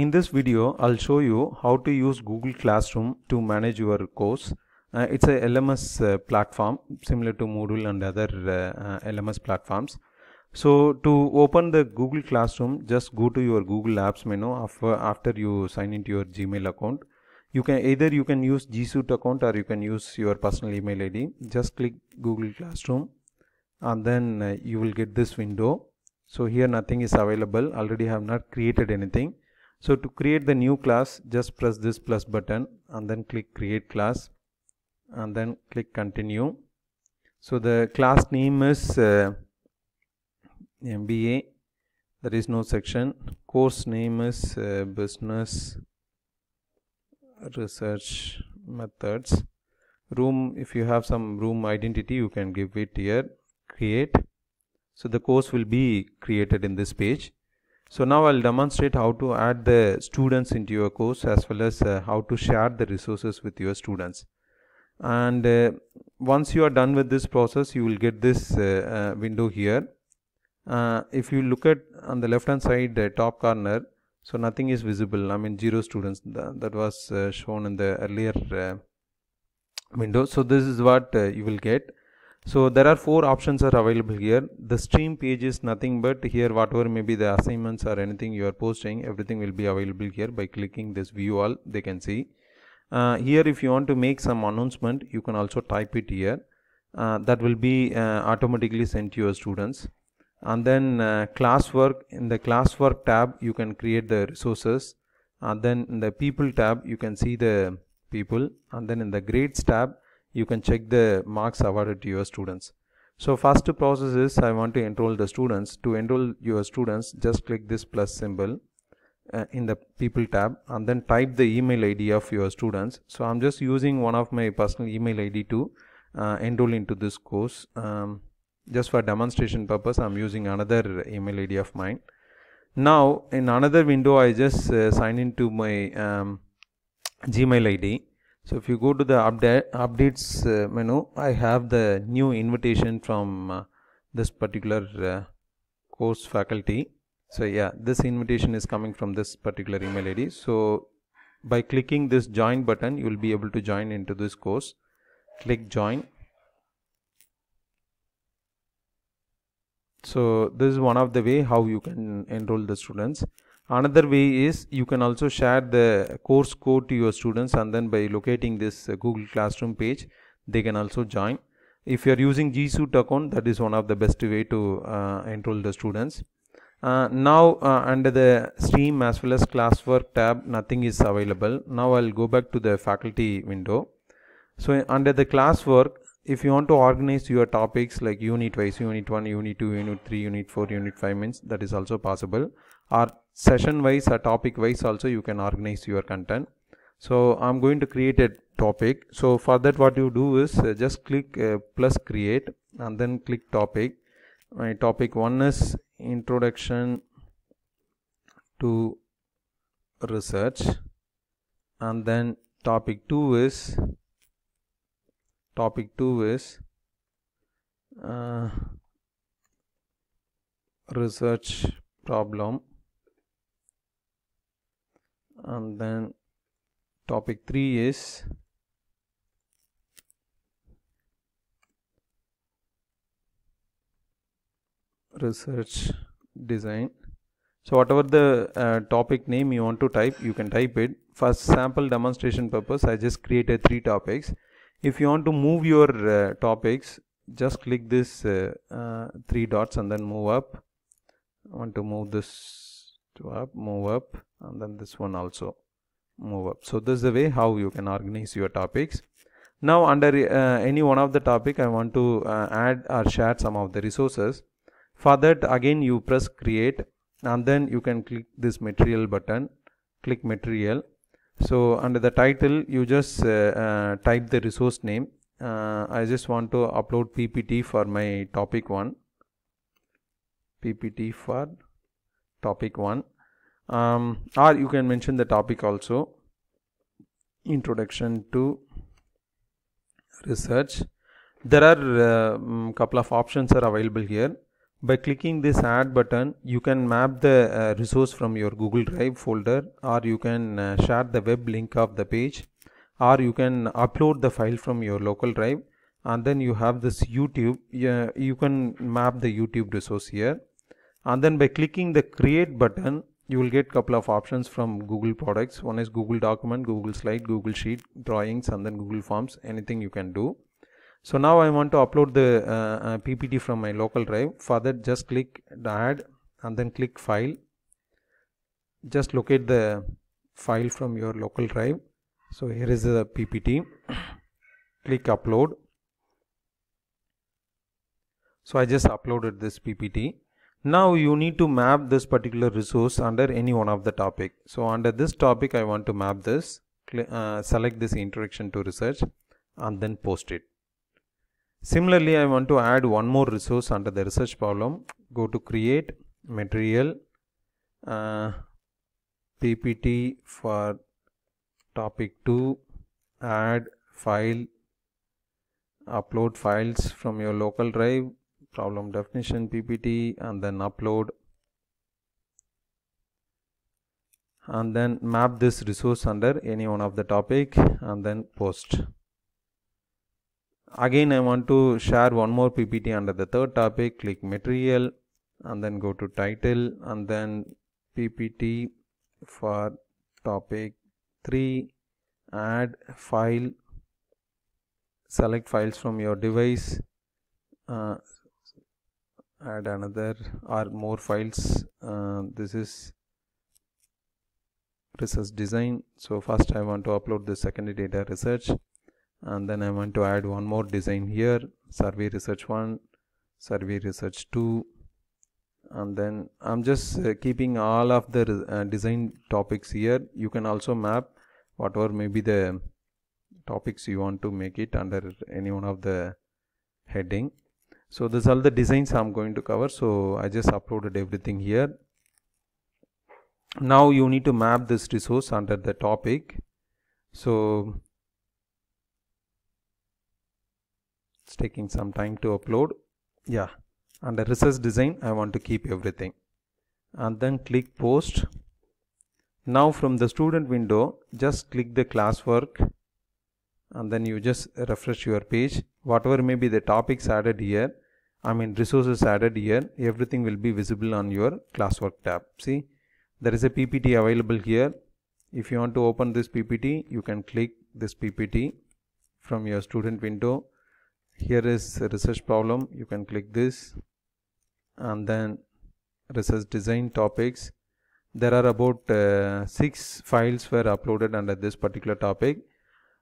In this video, I'll show you how to use Google Classroom to manage your course. Uh, it's a LMS uh, platform similar to Moodle and other uh, uh LMS platforms. So to open the Google Classroom, just go to your Google Apps menu after, after you sign into your Gmail account. You can either you can use G Suite account or you can use your personal email ID. Just click Google Classroom and then uh, you will get this window. So here nothing is available. Already have not created anything so to create the new class, just press this plus button and then click create class and then click continue. So the class name is uh, MBA. There is no section. Course name is uh, business research methods. Room, if you have some room identity, you can give it here. Create. So the course will be created in this page. So now I'll demonstrate how to add the students into your course as well as uh, how to share the resources with your students. And uh, once you are done with this process, you will get this uh, uh window here. Uh, if you look at on the left hand side uh, top corner, so nothing is visible. I mean zero students that was shown in the earlier window. So this is what you will get. So there are four options are available here. The stream page is nothing but here whatever may be the assignments or anything you are posting everything will be available here by clicking this view all they can see. Uh, here if you want to make some announcement you can also type it here. Uh, that will be uh, automatically sent to your students and then uh, classwork in the classwork tab you can create the resources and then in the people tab you can see the people and then in the grades tab you can check the marks awarded to your students. So first process is I want to enroll the students. To enroll your students, just click this plus symbol uh, in the people tab and then type the email ID of your students. So I'm just using one of my personal email ID to uh, enroll into this course. Um, just for demonstration purpose, I'm using another email ID of mine. Now in another window, I just uh, sign into my um, Gmail ID so if you go to the update, updates uh, menu, I have the new invitation from uh, this particular uh, course faculty. So yeah, this invitation is coming from this particular email ID. So by clicking this join button, you will be able to join into this course. Click join. So this is one of the way how you can enroll the students another way is you can also share the course code to your students and then by locating this google classroom page they can also join if you are using G Suite account that is one of the best way to uh, enroll the students uh, now uh, under the stream as well as classwork tab nothing is available now I'll go back to the faculty window so under the classwork if you want to organize your topics like unit wise unit 1 unit 2 unit 3 unit 4 unit 5 means that is also possible or session wise or topic wise also you can organize your content so i'm going to create a topic so for that what you do is uh, just click uh, plus create and then click topic my topic one is introduction to research and then topic 2 is topic 2 is uh, research problem and then topic 3 is research design so whatever the uh, topic name you want to type you can type it for sample demonstration purpose I just created three topics if you want to move your uh, topics just click this uh, uh three dots and then move up I want to move this to up move up and then this one also move up so this is the way how you can organize your topics now under uh, any one of the topic i want to uh, add or share some of the resources for that again you press create and then you can click this material button click material so under the title you just uh, uh type the resource name uh, i just want to upload ppt for my topic one ppt for topic one um, or you can mention the topic also introduction to research there are um, couple of options are available here by clicking this add button you can map the uh, resource from your google drive folder or you can uh, share the web link of the page or you can upload the file from your local drive and then you have this youtube you can map the youtube resource here and then by clicking the create button you will get couple of options from Google products. One is Google document, Google slide, Google sheet, drawings and then Google forms, anything you can do. So now I want to upload the uh, uh, PPT from my local drive. For that just click add and then click file. Just locate the file from your local drive. So here is the PPT. click upload. So I just uploaded this PPT. Now you need to map this particular resource under any one of the topic. So under this topic I want to map this, uh, select this interaction to research and then post it. Similarly I want to add one more resource under the research problem. Go to create material uh, PPT for topic 2 add file upload files from your local drive problem definition ppt and then upload and then map this resource under any one of the topic and then post again i want to share one more ppt under the third topic click material and then go to title and then ppt for topic 3 add file select files from your device uh, add another or more files uh, this is research design so first I want to upload the secondary data research and then I want to add one more design here survey research 1 survey research 2 and then I'm just uh, keeping all of the uh, design topics here you can also map whatever may be the topics you want to make it under any one of the heading so these are the designs i'm going to cover so i just uploaded everything here now you need to map this resource under the topic so it's taking some time to upload yeah under research design i want to keep everything and then click post now from the student window just click the classwork and then you just refresh your page whatever may be the topics added here I mean resources added here everything will be visible on your classwork tab see there is a PPT available here if you want to open this PPT you can click this PPT from your student window here is research problem you can click this and then research design topics there are about uh, six files were uploaded under this particular topic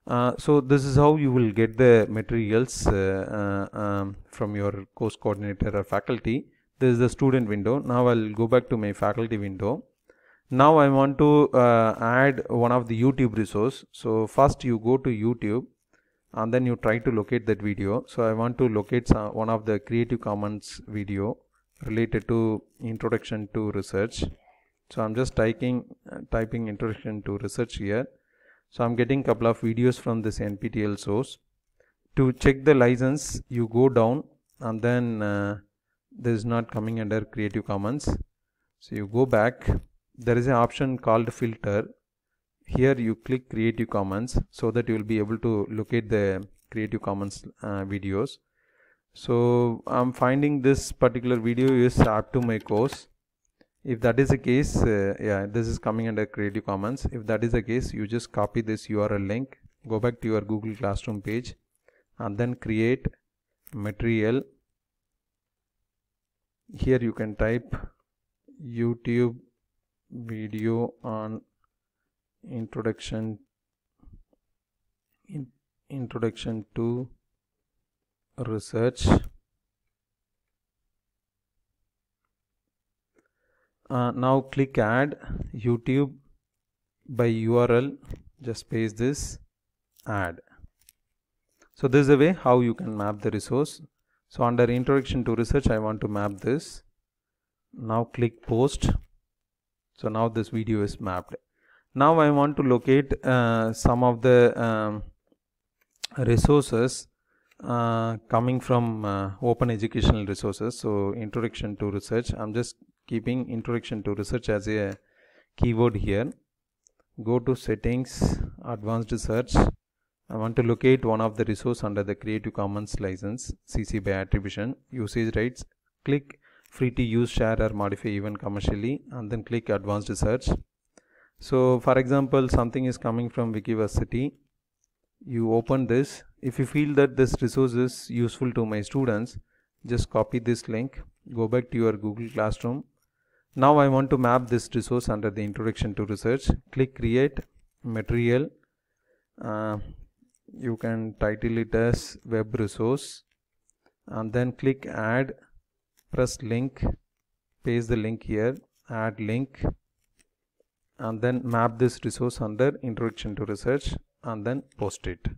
uh, so this is how you will get the materials uh, uh, um, from your course coordinator or faculty. This is the student window. Now I'll go back to my faculty window. Now I want to uh, add one of the YouTube resource. So first you go to YouTube and then you try to locate that video. So I want to locate some, one of the Creative Commons video related to introduction to research. So I'm just typing uh, typing introduction to research here so I'm getting couple of videos from this NPTEL source. To check the license, you go down and then uh, this is not coming under Creative Commons. So you go back. There is an option called filter. Here you click Creative Commons so that you will be able to locate the Creative Commons uh, videos. So I'm finding this particular video is apt to my course if that is the case uh, yeah this is coming under creative commons if that is the case you just copy this url link go back to your google classroom page and then create material here you can type youtube video on introduction in, introduction to research uh, now click add youtube by url just paste this add so this is the way how you can map the resource so under introduction to research i want to map this now click post so now this video is mapped now i want to locate uh, some of the um, resources uh, coming from uh, open educational resources so introduction to research i'm just keeping introduction to research as a keyword here go to settings advanced search I want to locate one of the resource under the Creative Commons license CC by attribution usage rights click free to use share or modify even commercially and then click advanced search so for example something is coming from Wikiversity you open this if you feel that this resource is useful to my students just copy this link go back to your Google Classroom now I want to map this resource under the introduction to research. Click create material. Uh, you can title it as web resource and then click add press link paste the link here add link and then map this resource under introduction to research and then post it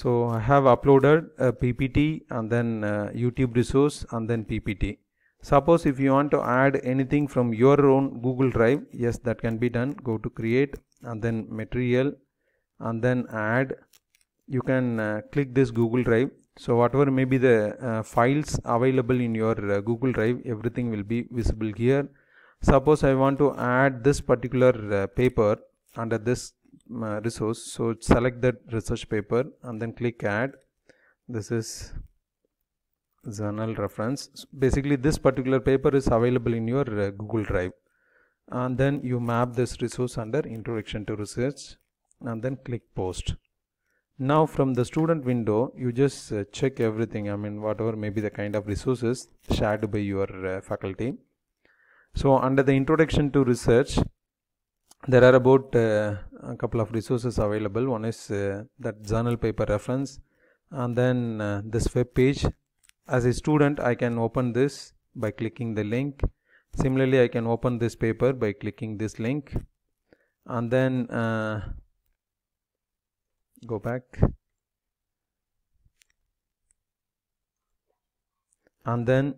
So I have uploaded a PPT and then uh, YouTube resource and then PPT. Suppose if you want to add anything from your own Google Drive, yes that can be done. Go to create and then material and then add. You can uh, click this Google Drive. So whatever may be the uh, files available in your uh, Google Drive, everything will be visible here. Suppose I want to add this particular uh, paper under this Mm, uh, resource so select that research paper and then click add this is journal reference basically this particular paper is available in your uh, google drive and then you map this resource under introduction to research and then click post now from the student window you just uh, check everything i mean whatever may be the kind of resources shared by your uh, faculty so under the introduction to research there are about uh, a couple of resources available one is uh, that journal paper reference and then uh, this web page as a student I can open this by clicking the link similarly I can open this paper by clicking this link and then uh, go back and then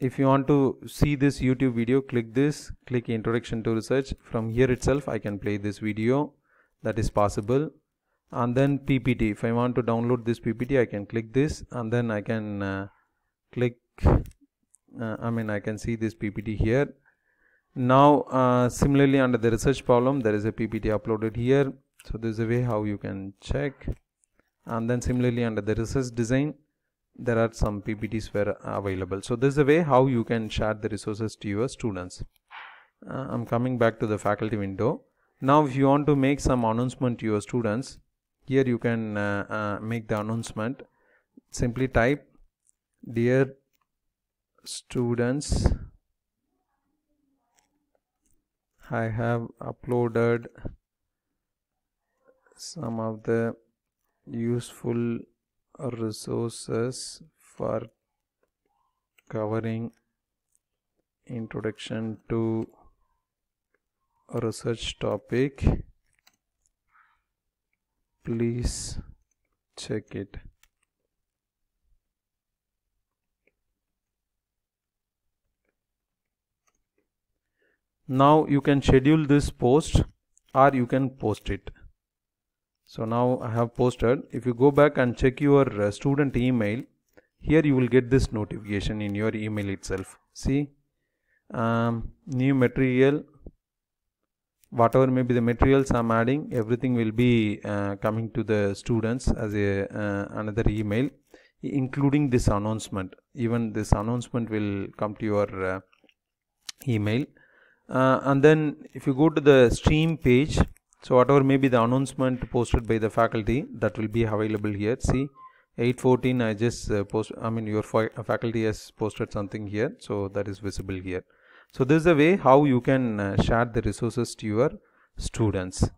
if you want to see this YouTube video click this click introduction to research from here itself I can play this video that is possible and then PPT if I want to download this PPT I can click this and then I can uh, click uh, I mean I can see this PPT here now uh, similarly under the research problem there is a PPT uploaded here so this is a way how you can check and then similarly under the research design there are some PPTs were uh, available. So this is a way how you can share the resources to your students. Uh, I'm coming back to the faculty window. Now if you want to make some announcement to your students, here you can uh, uh, make the announcement. Simply type dear students I have uploaded some of the useful resources for covering introduction to research topic please check it now you can schedule this post or you can post it so now I have posted if you go back and check your uh, student email here you will get this notification in your email itself see um, new material whatever may be the materials I'm adding everything will be uh, coming to the students as a uh, another email including this announcement even this announcement will come to your uh, email uh, and then if you go to the stream page so whatever may be the announcement posted by the faculty that will be available here. See 814 I just uh, post I mean your fa uh, faculty has posted something here. So that is visible here. So this is the way how you can uh, share the resources to your students.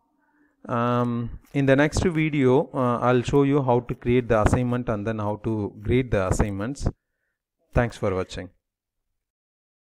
Um, in the next video uh, I'll show you how to create the assignment and then how to grade the assignments. Thanks for watching.